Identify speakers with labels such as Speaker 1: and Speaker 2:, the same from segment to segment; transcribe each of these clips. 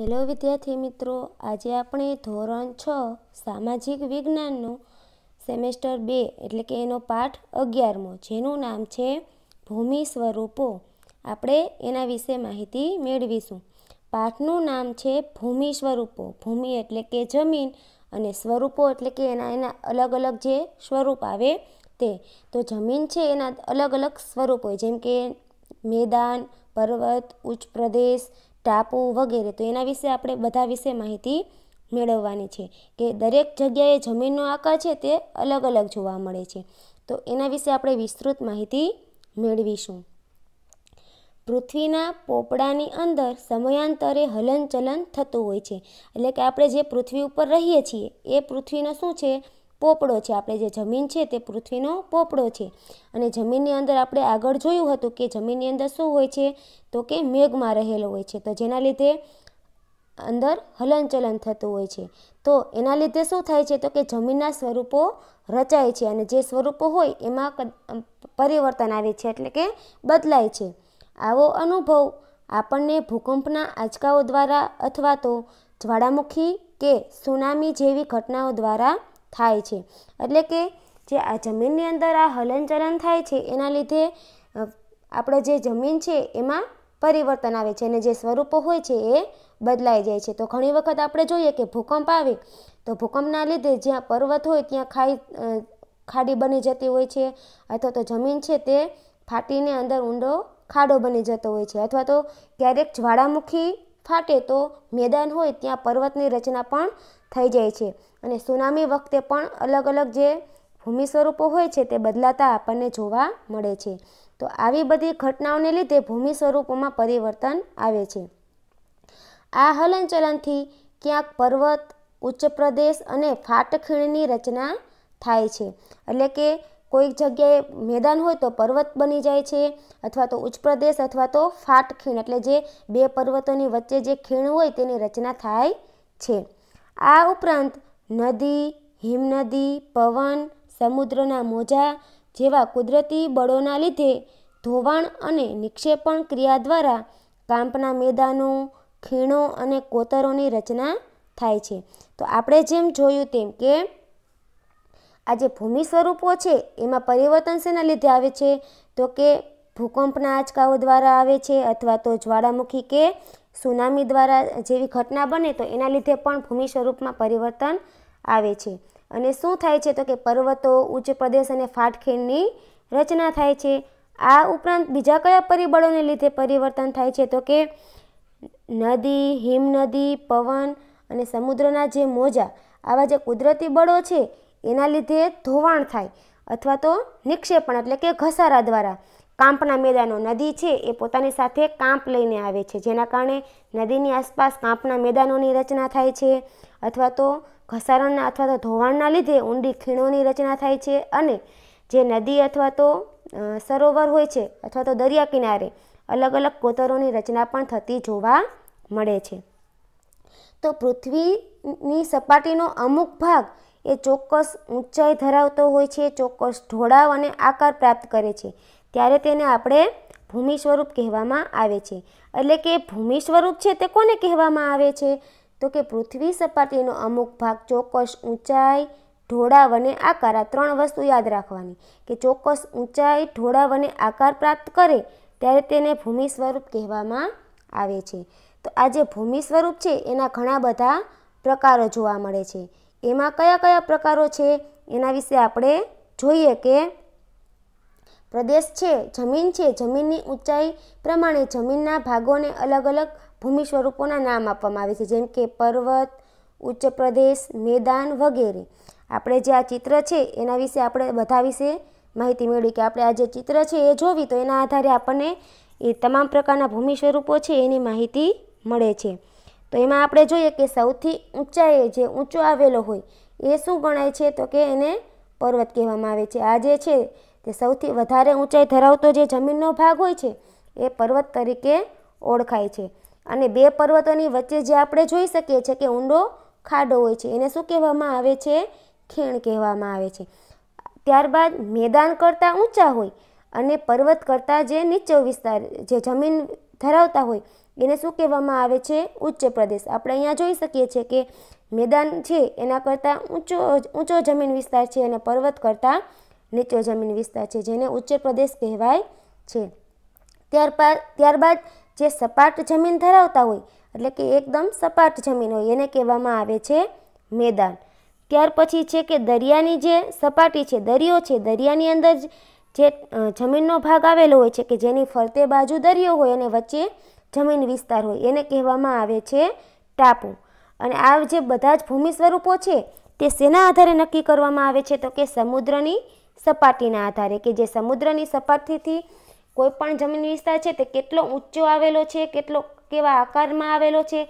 Speaker 1: hello વિદ્યાર્થી મિત્રો આજે આપણે ધોરણ છ સામાજિક વિજ્ઞાનનું સેમેસ્ટર બે એટલે કે એનો પાઠ અગિયારમો જેનું નામ છે ભૂમિ સ્વરૂપો આપણે એના વિશે માહિતી મેળવીશું પાઠનું નામ છે ભૂમિ સ્વરૂપો ભૂમિ એટલે કે જમીન અને સ્વરૂપો એટલે કે એના એના અલગ અલગ જે સ્વરૂપ આવે તે તો જમીન છે એના અલગ અલગ સ્વરૂપ હોય જેમ કે મેદાન પર્વત ઉચ્ચ પ્રદેશ ટાપુ વગેરે તો એના વિશે આપણે બધા વિશે માહિતી મેળવવાની છે કે દરેક જગ્યાએ જમીનનો આકાર છે તે અલગ અલગ જોવા મળે છે તો એના વિશે આપણે વિસ્તૃત માહિતી મેળવીશું પૃથ્વીના પોપડાની અંદર સમયાંતરે હલનચલન થતું હોય છે એટલે કે આપણે જે પૃથ્વી ઉપર રહીએ છીએ એ પૃથ્વીનો શું છે પોપડો છે આપણે જે જમીન છે તે પૃથ્વીનો પોપડો છે અને જમીનની અંદર આપણે આગળ જોયું હતું કે જમીનની અંદર શું હોય છે તો કે મેઘમાં રહેલો હોય છે તો જેના લીધે અંદર હલનચલન થતું હોય છે તો એના લીધે શું થાય છે તો કે જમીનના સ્વરૂપો રચાય છે અને જે સ્વરૂપો હોય એમાં પરિવર્તન આવે છે એટલે કે બદલાય છે આવો અનુભવ આપણને ભૂકંપના આંચકાઓ દ્વારા અથવા તો જ્વાળામુખી કે સુનામી જેવી ઘટનાઓ દ્વારા થાય છે એટલે કે જે આ જમીનની અંદર આ હલનચલન થાય છે એના લીધે આપણે જે જમીન છે એમાં પરિવર્તન આવે છે અને જે સ્વરૂપો હોય છે એ બદલાઈ જાય છે તો ઘણી વખત આપણે જોઈએ કે ભૂકંપ આવે તો ભૂકંપના લીધે જ્યાં પર્વત હોય ત્યાં ખાઈ ખાડી બની જતી હોય છે અથવા તો જમીન છે તે ફાટીને અંદર ઊંડો ખાડો બની જતો હોય છે અથવા તો ક્યારેક જ્વાળામુખી ફાટે તો મેદાન હોય ત્યાં પર્વતની રચના પણ થઈ જાય છે અને સુનામી વખતે પણ અલગ અલગ જે ભૂમિ સ્વરૂપો હોય છે તે બદલાતા આપણને જોવા મળે છે તો આવી બધી ઘટનાઓને લીધે ભૂમિ સ્વરૂપોમાં પરિવર્તન આવે છે આ હલનચલનથી ક્યાંક પર્વત ઉચ્ચ પ્રદેશ અને ફાટખીણની રચના થાય છે એટલે કે કોઈક જગ્યાએ મેદાન હોય તો પર્વત બની જાય છે અથવા તો ઉચ્ચ પ્રદેશ અથવા તો ફાટખીણ એટલે જે બે પર્વતોની વચ્ચે જે ખીણ હોય તેની રચના થાય છે આ ઉપરાંત નદી હિમનદી પવન સમુદ્રના મોજા જેવા કુદરતી બળોના લીધે ધોવાણ અને નિક્ષેપણ ક્રિયા દ્વારા કાંપના મેદાનો ખીણો અને કોતરોની રચના થાય છે તો આપણે જેમ જોયું તેમ કે આ જે ભૂમિ સ્વરૂપો છે એમાં પરિવર્તન શેના લીધે આવે છે તો કે ભૂકંપના આંચકાઓ દ્વારા આવે છે અથવા તો જ્વાળામુખી કે સુનામી દ્વારા જેવી ઘટના બને તો એના લીધે પણ ભૂમિ સ્વરૂપમાં પરિવર્તન આવે છે અને શું થાય છે તો કે પર્વતો ઉચ્ચ પ્રદેશ અને ફાટખેડની રચના થાય છે આ ઉપરાંત બીજા કયા પરિબળોને લીધે પરિવર્તન થાય છે તો કે નદી હિમનદી પવન અને સમુદ્રના જે મોજા આવા જે કુદરતી બળો છે એના લીધે ધોવાણ થાય અથવા તો નિક્ષેપણ એટલે કે ઘસારા દ્વારા કાંપના મેદાનો નદી છે એ પોતાની સાથે કાંપ લઈને આવે છે જેના કારણે નદીની આસપાસ કાંપના મેદાનોની રચના થાય છે અથવા તો ઘસારણના અથવા તો ધોવાણના લીધે ઊંડી ખીણોની રચના થાય છે અને જે નદી અથવા તો સરોવર હોય છે અથવા તો દરિયા કિનારે અલગ અલગ કોતરોની રચના પણ થતી જોવા મળે છે તો પૃથ્વીની સપાટીનો અમુક ભાગ એ ચોક્કસ ઊંચાઈ ધરાવતો હોય છે ચોક્કસ ઢોળાવ અને આકાર પ્રાપ્ત કરે છે ત્યારે તેને આપણે ભૂમિ સ્વરૂપ કહેવામાં આવે છે એટલે કે ભૂમિ સ્વરૂપ છે તે કોને કહેવામાં આવે છે તો કે પૃથ્વી સપાટીનો અમુક ભાગ ચોક્કસ ઊંચાઈ ઢોળાવ અને આકાર આ ત્રણ વસ્તુ યાદ રાખવાની કે ચોક્કસ ઊંચાઈ ઢોળાવ અને આકાર પ્રાપ્ત કરે ત્યારે તેને ભૂમિ સ્વરૂપ કહેવામાં આવે છે તો આ જે ભૂમિ સ્વરૂપ છે એના ઘણા બધા પ્રકારો જોવા મળે છે એમાં કયા કયા પ્રકારો છે એના વિશે આપણે જોઈએ કે પ્રદેશ છે જમીન છે જમીનની ઊંચાઈ પ્રમાણે જમીનના ભાગોને અલગ અલગ ભૂમિ સ્વરૂપોના નામ આપવામાં આવે છે જેમ કે પર્વત ઉચ્ચ પ્રદેશ મેદાન વગેરે આપણે જે આ ચિત્ર છે એના વિશે આપણે બધા વિશે માહિતી મેળવી કે આપણે આ જે ચિત્ર છે એ જોવી તો એના આધારે આપણને એ તમામ પ્રકારના ભૂમિ સ્વરૂપો છે એની માહિતી મળે છે તો એમાં આપણે જોઈએ કે સૌથી ઊંચાઈએ જે ઊંચો આવેલો હોય એ શું ગણાય છે તો કે એને પર્વત કહેવામાં આવે છે આ જે છે તે સૌથી વધારે ઊંચાઈ ધરાવતો જે જમીનનો ભાગ હોય છે એ પર્વત તરીકે ઓળખાય છે અને બે પર્વતોની વચ્ચે જે આપણે જોઈ શકીએ છીએ કે ઊંડો ખાડો હોય છે એને શું કહેવામાં આવે છે ખીણ કહેવામાં આવે છે ત્યારબાદ મેદાન કરતાં ઊંચા હોય અને પર્વત કરતાં જે નીચો વિસ્તાર જે જમીન ધરાવતા હોય એને શું કહેવામાં આવે છે ઉચ્ચ પ્રદેશ આપણે અહીંયા જોઈ શકીએ છીએ કે મેદાન છે એના કરતાં ઊંચો ઊંચો જમીન વિસ્તાર છે અને પર્વત કરતાં નીચો જમીન વિસ્તાર છે જેને ઉચ્ચર પ્રદેશ કહેવાય છે ત્યારબાદ ત્યારબાદ જે સપાટ જમીન ધરાવતા હોય એટલે કે એકદમ સપાટ જમીન હોય એને કહેવામાં આવે છે મેદાન ત્યાર પછી છે કે દરિયાની જે સપાટી છે દરિયો છે દરિયાની અંદર જે જમીનનો ભાગ આવેલો હોય છે કે જેની ફરતે બાજુ દરિયો હોય અને વચ્ચે જમીન વિસ્તાર હોય એને કહેવામાં આવે છે ટાપુ અને આ જે બધા જ ભૂમિ સ્વરૂપો છે તે શેના આધારે નક્કી કરવામાં આવે છે તો કે સમુદ્રની સપાટીના આધારે કે જે સમુદ્રની સપાટીથી કોઈપણ જમીન વિસ્તાર છે તે કેટલો ઊંચો આવેલો છે કેટલો કેવા આકારમાં આવેલો છે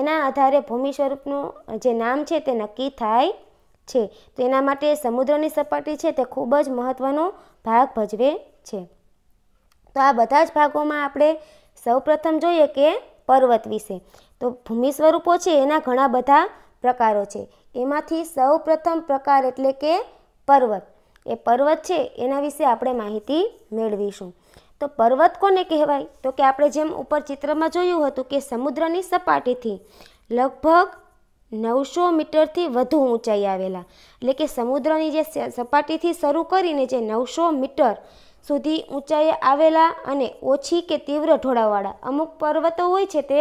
Speaker 1: એના આધારે ભૂમિ સ્વરૂપનું જે નામ છે તે નક્કી થાય છે તો એના માટે સમુદ્રની સપાટી છે તે ખૂબ જ મહત્ત્વનો ભાગ ભજવે છે તો આ બધા જ ભાગોમાં આપણે સૌપ્રથમ જોઈએ કે પર્વત વિશે તો ભૂમિ સ્વરૂપો છે એના ઘણા બધા પ્રકારો છે એમાંથી સૌપ્રથમ પ્રકાર એટલે કે પર્વત એ પર્વત છે એના વિશે આપણે માહિતી મેળવીશું તો પર્વત કોને કહેવાય તો કે આપણે જેમ ઉપર ચિત્રમાં જોયું હતું કે સમુદ્રની સપાટીથી લગભગ નવસો મીટરથી વધુ ઊંચાઈ આવેલા એટલે કે સમુદ્રની જે સપાટીથી શરૂ કરીને જે નવસો મીટર સુધી ઊંચાઈ આવેલા અને ઓછી કે તીવ્ર ઢોળાવવાળા અમુક પર્વતો હોય છે તે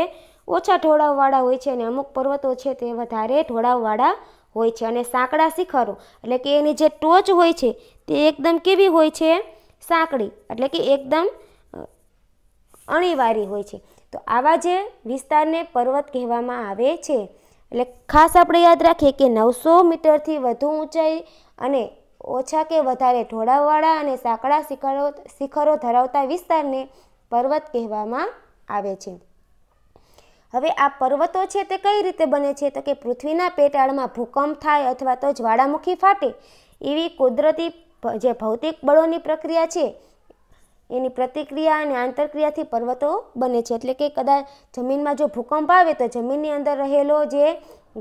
Speaker 1: ઓછા ઢોળાવવાળા હોય છે અને અમુક પર્વતો છે તે વધારે ઢોળાવવાળા હોય છે અને સાંકડા શિખરો એટલે કે એની જે ટોચ હોય છે તે એકદમ કેવી હોય છે સાંકડી એટલે કે એકદમ અણીવારી હોય છે તો આવા જે વિસ્તારને પર્વત કહેવામાં આવે છે એટલે ખાસ આપણે યાદ રાખીએ કે નવસો મીટરથી વધુ ઊંચાઈ અને ઓછા કે વધારે ઢોળાવવાળા અને સાંકડા શિખરો શિખરો ધરાવતા વિસ્તારને પર્વત કહેવામાં આવે છે હવે આ પર્વતો છે તે કઈ રીતે બને છે તો કે પૃથ્વીના પેટાળમાં ભૂકંપ થાય અથવા તો જ્વાળામુખી ફાટે એવી કુદરતી જે ભૌતિક બળોની પ્રક્રિયા છે એની પ્રતિક્રિયા અને આંતરક્રિયાથી પર્વતો બને છે એટલે કે કદાચ જમીનમાં જો ભૂકંપ આવે તો જમીનની અંદર રહેલો જે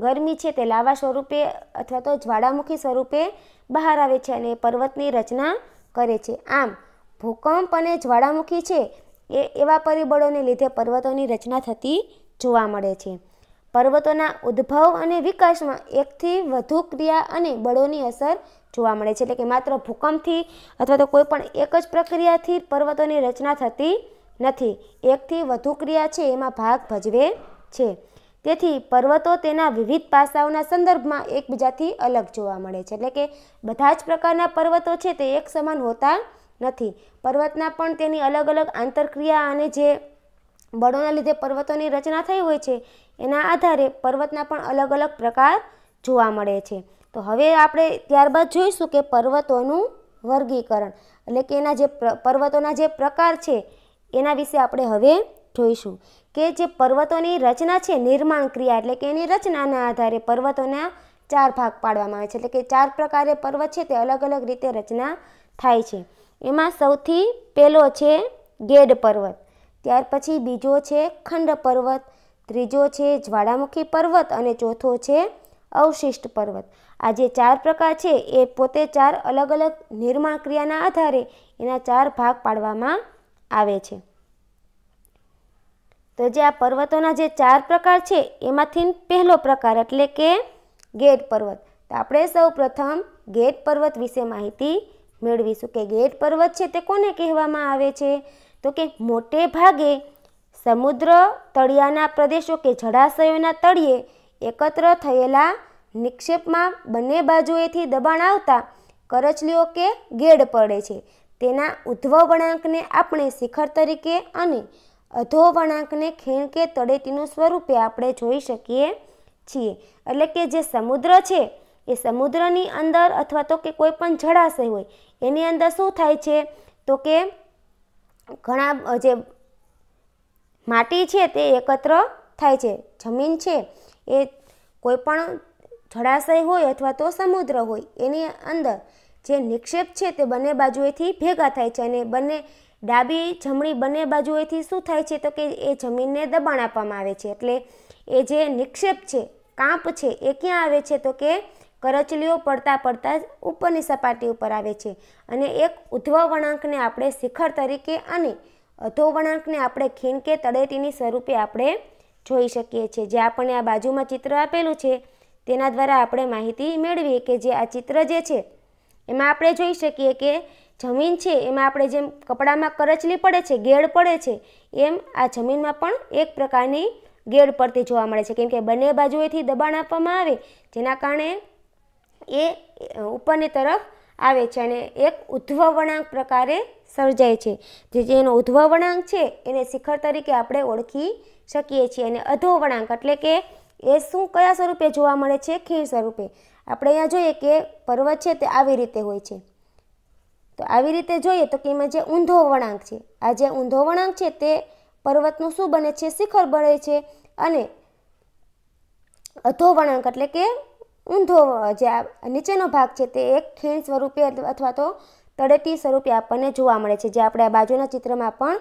Speaker 1: ગરમી છે તે લાવા સ્વરૂપે અથવા તો જ્વાળામુખી સ્વરૂપે બહાર આવે છે અને પર્વતની રચના કરે છે આમ ભૂકંપ અને જ્વાળામુખી છે એ એવા પરિબળોને લીધે પર્વતોની રચના થતી જોવા મળે છે પર્વતોના ઉદ્ભવ અને વિકાસમાં એકથી વધુ ક્રિયા અને બળોની અસર જોવા મળે છે એટલે કે માત્ર ભૂકંપથી અથવા તો કોઈ પણ એક જ પ્રક્રિયાથી પર્વતોની રચના થતી નથી એકથી વધુ ક્રિયા છે એમાં ભાગ ભજવે છે તેથી પર્વતો તેના વિવિધ પાસાઓના સંદર્ભમાં એકબીજાથી અલગ જોવા મળે છે એટલે કે બધા જ પ્રકારના પર્વતો છે તે એક સમાન હોતા નથી પર્વતના પણ તેની અલગ અલગ આંતરક્રિયા અને જે બળોના લીધે પર્વતોની રચના થઈ હોય છે એના આધારે પર્વતના પણ અલગ અલગ પ્રકાર જોવા મળે છે તો હવે આપણે ત્યારબાદ જોઈશું કે પર્વતોનું વર્ગીકરણ એટલે કે એના જે પર્વતોના જે પ્રકાર છે એના વિશે આપણે હવે જોઈશું કે જે પર્વતોની રચના છે નિર્માણ ક્રિયા એટલે કે એની રચનાના આધારે પર્વતોના ચાર ભાગ પાડવામાં આવે છે એટલે કે ચાર પ્રકારે પર્વત છે તે અલગ અલગ રીતે રચના થાય છે એમાં સૌથી પહેલો છે ગેડ પર્વત ત્યાર પછી બીજો છે ખંડ પર્વત ત્રીજો છે જ્વાળામુખી પર્વત અને ચોથો છે અવશિષ્ટ પર્વત આ જે ચાર પ્રકાર છે એ પોતે ચાર અલગ અલગ નિર્માણ ક્રિયાના આધારે એના ચાર ભાગ પાડવામાં આવે છે તો જે આ પર્વતોના જે ચાર પ્રકાર છે એમાંથી પહેલો પ્રકાર એટલે કે ગેટ પર્વત તો આપણે સૌ પ્રથમ ગેટ પર્વત વિશે માહિતી મેળવીશું કે ગેટ પર્વત છે તે કોને કહેવામાં આવે છે તો કે મોટે ભાગે સમુદ્ર તળિયાના પ્રદેશો કે જળાશયોના તળિયે એકત્ર થયેલા નિક્ષેપમાં બંને બાજુએથી દબાણ આવતા કરચલીઓ કે ગેડ પડે છે તેના ઉધ્વ વળાંકને આપણે શિખર તરીકે અને અધો વળાંકને ખીણ કે તળેટીનું સ્વરૂપે આપણે જોઈ શકીએ છીએ એટલે કે જે સમુદ્ર છે એ સમુદ્રની અંદર અથવા તો કે કોઈ પણ જળાશય હોય એની અંદર શું થાય છે તો કે ઘણા જે માટી છે તે એકત્ર થાય છે જમીન છે એ કોઈપણ જળાશય હોય અથવા તો સમુદ્ર હોય એની અંદર જે નિક્ષેપ છે તે બંને બાજુએથી ભેગા થાય છે અને બંને ડાબી જમણી બંને બાજુએથી શું થાય છે તો કે એ જમીનને દબાણ આપવામાં આવે છે એટલે એ જે નિક્ષેપ છે કાંપ છે એ ક્યાં આવે છે તો કે કરચલીઓ પડતા પડતા ઉપરની સપાટી ઉપર આવે છે અને એક ઉધ્વ વળાંકને આપણે શિખર તરીકે અને અધો વળાંકને આપણે ખીણ કે તળેટીની સ્વરૂપે આપણે જોઈ શકીએ છીએ જે આપણને આ બાજુમાં ચિત્ર આપેલું છે તેના દ્વારા આપણે માહિતી મેળવીએ કે જે આ ચિત્ર જે છે એમાં આપણે જોઈ શકીએ કે જમીન છે એમાં આપણે જેમ કપડામાં કરચલી પડે છે ગેડ પડે છે એમ આ જમીનમાં પણ એક પ્રકારની ગેડ પડતી જોવા મળે છે કેમ કે બંને બાજુએથી દબાણ આપવામાં આવે જેના કારણે એ ઉપરની તરફ આવે છે અને એક ઉધ્વ વળાંક પ્રકારે સર્જાય છે જે જેનો ઉધ્વ વળાંક છે એને શિખર તરીકે આપણે ઓળખી શકીએ છીએ અને અધો વળાંક એટલે કે એ શું કયા સ્વરૂપે જોવા મળે છે ખીણ સ્વરૂપે આપણે અહીંયા જોઈએ કે પર્વત છે તે આવી રીતે હોય છે તો આવી રીતે જોઈએ તો કે એમાં જે ઊંધો વળાંક છે આ જે ઊંધો વળાંક છે તે પર્વતનું શું બને છે શિખર બને છે અને અધો વળાંક એટલે કે ઊંધો જે નીચેનો ભાગ છે તે એક ખીણ સ્વરૂપે અથવા તો તળેટી સ્વરૂપે આપણને જોવા મળે છે જે આપણે આ બાજુના ચિત્રમાં પણ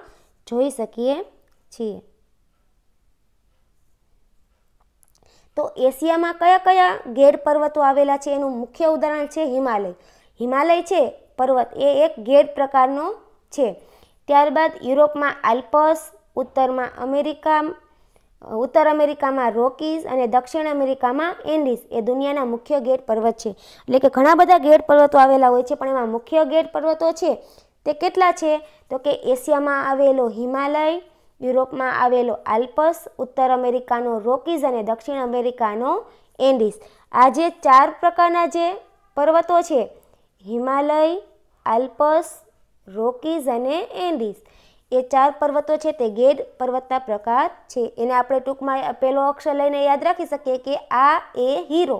Speaker 1: જોઈ શકીએ છીએ તો એશિયામાં કયા કયા ગેર પર્વતો આવેલા છે એનું મુખ્ય ઉદાહરણ છે હિમાલય હિમાલય છે પર્વત એ એક ગેર પ્રકારનો છે ત્યારબાદ યુરોપમાં આલ્પસ ઉત્તરમાં અમેરિકા ઉત્તર અમેરિકામાં રોકીઝ અને દક્ષિણ અમેરિકામાં એન્ડીઝ એ દુનિયાના મુખ્ય ગેટ પર્વત છે એટલે કે ઘણા બધા ગેટ પર્વતો આવેલા હોય છે પણ એમાં મુખ્ય ગેટ પર્વતો છે તે કેટલા છે તો કે એશિયામાં આવેલો હિમાલય યુરોપમાં આવેલો આલ્પસ ઉત્તર અમેરિકાનો રોકીઝ અને દક્ષિણ અમેરિકાનો એન્ડીઝ આ જે ચાર પ્રકારના જે પર્વતો છે હિમાલય આલ્પસ રોકીઝ અને એન્ડીઝ એ ચાર પર્વતો છે તે ગેડ પર્વતના પ્રકાર છે એને આપણે ટૂંકમાં પહેલો અક્ષર લઈને યાદ રાખી શકીએ કે આ એ હીરો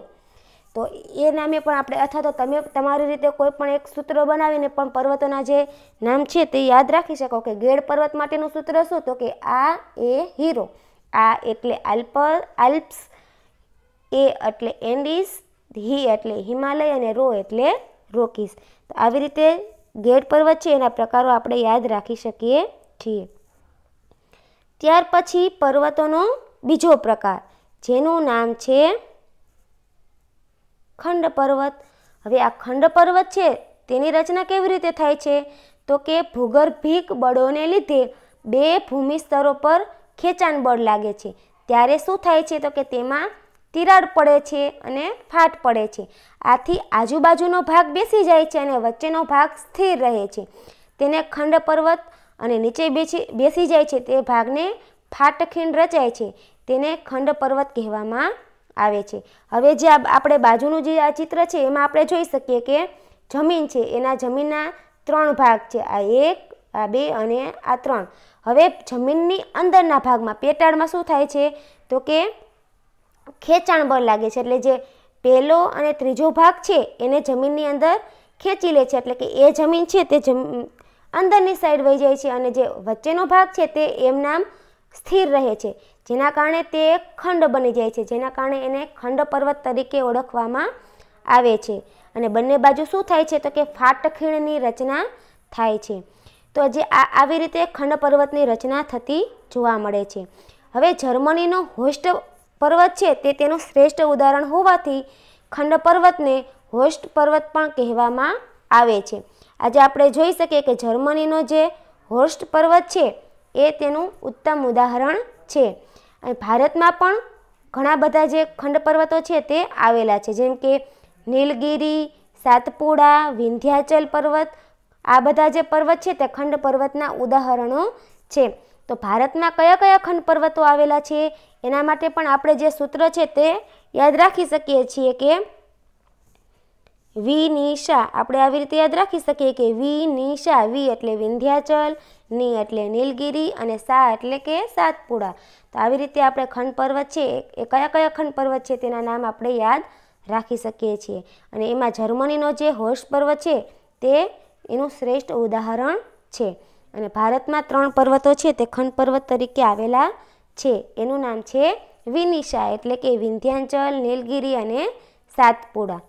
Speaker 1: તો એ નામે પણ આપણે અથવા તો તમે તમારી રીતે કોઈ પણ એક સૂત્ર બનાવીને પણ પર્વતોના જે નામ છે તે યાદ રાખી શકો કે ગેડ પર્વત માટેનું સૂત્ર શું તો કે આ એ હીરો આ એટલે આલ્પર આલ્પ્સ એ એટલે એન્ડિસ હી એટલે હિમાલય અને રો એટલે રોકીસ તો આવી રીતે ગેટ પર્વત છે એના પ્રકારો આપણે યાદ રાખી શકીએ છીએ ત્યાર પછી પર્વતોનો બીજો પ્રકાર જેનું નામ છે ખંડ પર્વત હવે આ ખંડ પર્વત છે તેની રચના કેવી રીતે થાય છે તો કે ભૂગર્ભિક બળોને લીધે બે ભૂમિ સ્તરો પર ખેંચાણ બળ લાગે છે ત્યારે શું થાય છે તો કે તેમાં તિરાડ પડે છે અને ફાટ પડે છે આથી આજુબાજુનો ભાગ બેસી જાય છે અને વચ્ચેનો ભાગ સ્થિર રહે છે તેને ખંડ પર્વત અને નીચે બેસી બેસી જાય છે તે ભાગને ફાટખીંડ રચાય છે તેને ખંડ પર્વત કહેવામાં આવે છે હવે જે આપણે બાજુનું જે આ ચિત્ર છે એમાં આપણે જોઈ શકીએ કે જમીન છે એના જમીનના ત્રણ ભાગ છે આ એક આ બે અને આ ત્રણ હવે જમીનની અંદરના ભાગમાં પેટાળમાં શું થાય છે તો કે ખેંચાણ બળ લાગે છે એટલે જે પહેલો અને ત્રીજો ભાગ છે એને જમીનની અંદર ખેંચી લે છે એટલે કે એ જમીન છે તે અંદરની સાઈડ વહી જાય છે અને જે વચ્ચેનો ભાગ છે તે એમ સ્થિર રહે છે જેના કારણે તે ખંડ બની જાય છે જેના કારણે એને ખંડ પર્વત તરીકે ઓળખવામાં આવે છે અને બંને બાજુ શું થાય છે તો કે ફાટખીણની રચના થાય છે તો જે આ આવી રીતે ખંડ પર્વતની રચના થતી જોવા મળે છે હવે જર્મનીનો હોસ્ટ પર્વત છે તે તેનું શ્રેષ્ઠ ઉદાહરણ હોવાથી ખંડ પર્વતને હોસ્ટ પર્વત પણ કહેવામાં આવે છે આજે આપણે જોઈ શકીએ કે જર્મનીનો જે હોસ્ટ પર્વત છે એ તેનું ઉત્તમ ઉદાહરણ છે અને ભારતમાં પણ ઘણા બધા જે ખંડ પર્વતો છે તે આવેલા છે જેમ કે નીલગીરી સાતપુડા વિંધ્યાચલ પર્વત આ બધા જે પર્વત છે તે ખંડ પર્વતના ઉદાહરણો છે તો ભારતમાં કયા કયા ખંડ પર્વતો આવેલા છે એના માટે પણ આપણે જે સૂત્ર છે તે યાદ રાખી શકીએ છીએ કે વી નિશા આપણે આવી રીતે યાદ રાખી શકીએ કે વી નિશા વી એટલે વિંધ્યાચલ ની એટલે નીલગિરી અને સા એટલે કે સાતપુડા તો આવી રીતે આપણે ખંડ પર્વત છે એ કયા કયા ખંડ પર્વત છે તેના નામ આપણે યાદ રાખી શકીએ છીએ અને એમાં જર્મનીનો જે હોર્સ પર્વત છે તે એનું શ્રેષ્ઠ ઉદાહરણ છે અને ભારતમાં ત્રણ પર્વતો છે તે ખંડ પર્વત તરીકે આવેલા છે એનું નામ છે વિનિશા એટલે કે વિંધ્યાંચલ નીલગિરી અને સાતપુડા